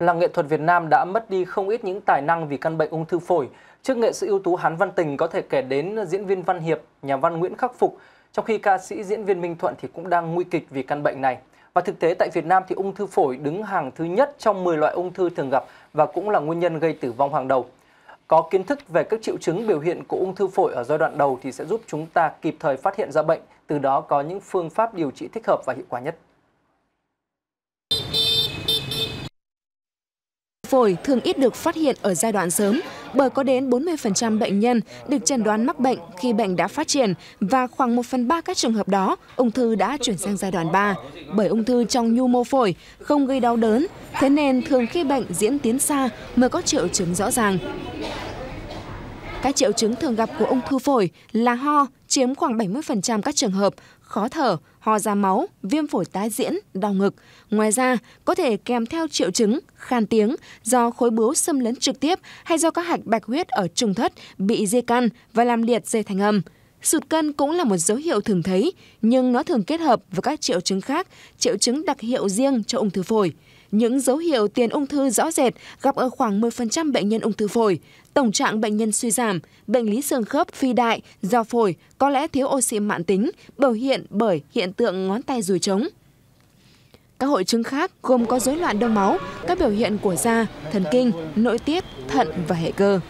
Làng nghệ thuật Việt Nam đã mất đi không ít những tài năng vì căn bệnh ung thư phổi. Trước nghệ sĩ ưu tú Hán Văn Tình có thể kể đến diễn viên Văn Hiệp, nhà văn Nguyễn Khắc Phục, trong khi ca sĩ diễn viên Minh Thuận thì cũng đang nguy kịch vì căn bệnh này. Và thực tế tại Việt Nam thì ung thư phổi đứng hàng thứ nhất trong 10 loại ung thư thường gặp và cũng là nguyên nhân gây tử vong hàng đầu. Có kiến thức về các triệu chứng biểu hiện của ung thư phổi ở giai đoạn đầu thì sẽ giúp chúng ta kịp thời phát hiện ra bệnh, từ đó có những phương pháp điều trị thích hợp và hiệu quả nhất. Phổi thường ít được phát hiện ở giai đoạn sớm bởi có đến 40% bệnh nhân được chẩn đoán mắc bệnh khi bệnh đã phát triển và khoảng 1 phần 3 các trường hợp đó, ung thư đã chuyển sang giai đoạn 3. Bởi ung thư trong nhu mô phổi không gây đau đớn, thế nên thường khi bệnh diễn tiến xa mới có triệu chứng rõ ràng. Các triệu chứng thường gặp của ung thư phổi là ho, chiếm khoảng 70% các trường hợp khó thở, ho ra máu, viêm phổi tái diễn, đau ngực. Ngoài ra, có thể kèm theo triệu chứng khan tiếng do khối bướu xâm lấn trực tiếp hay do các hạch bạch huyết ở trung thất bị di căn và làm liệt dây thành âm. Sụt cân cũng là một dấu hiệu thường thấy, nhưng nó thường kết hợp với các triệu chứng khác, triệu chứng đặc hiệu riêng cho ung thư phổi. Những dấu hiệu tiền ung thư rõ rệt gặp ở khoảng 10% bệnh nhân ung thư phổi, tổng trạng bệnh nhân suy giảm, bệnh lý xương khớp phi đại do phổi có lẽ thiếu oxy mãn tính, biểu hiện bởi hiện tượng ngón tay dùi trống. Các hội chứng khác gồm có rối loạn đông máu, các biểu hiện của da, thần kinh, nội tiết, thận và hệ cơ.